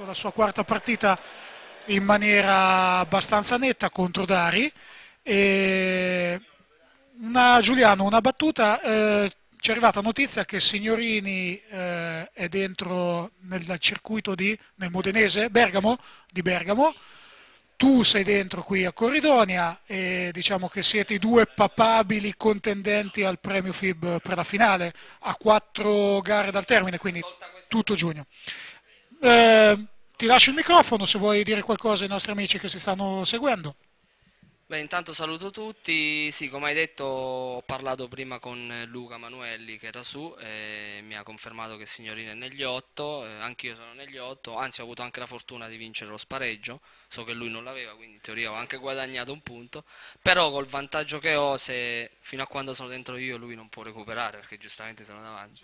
fatto la sua quarta partita in maniera abbastanza netta contro Dari. E una, Giuliano, una battuta, eh, ci è arrivata notizia che Signorini eh, è dentro nel circuito di, nel Modenese, Bergamo, di Bergamo, tu sei dentro qui a Corridonia e diciamo che siete i due papabili contendenti al premio FIB per la finale, a quattro gare dal termine, quindi tutto giugno. Ehm, ti lascio il microfono se vuoi dire qualcosa ai nostri amici che si stanno seguendo. Beh, intanto saluto tutti. Sì, come hai detto, ho parlato prima con Luca Manuelli che era su e mi ha confermato che il signorino è negli otto. Eh, anch'io sono negli otto, anzi, ho avuto anche la fortuna di vincere lo spareggio. So che lui non l'aveva, quindi in teoria ho anche guadagnato un punto. Però col vantaggio che ho, se fino a quando sono dentro io, lui non può recuperare perché giustamente sono davanti.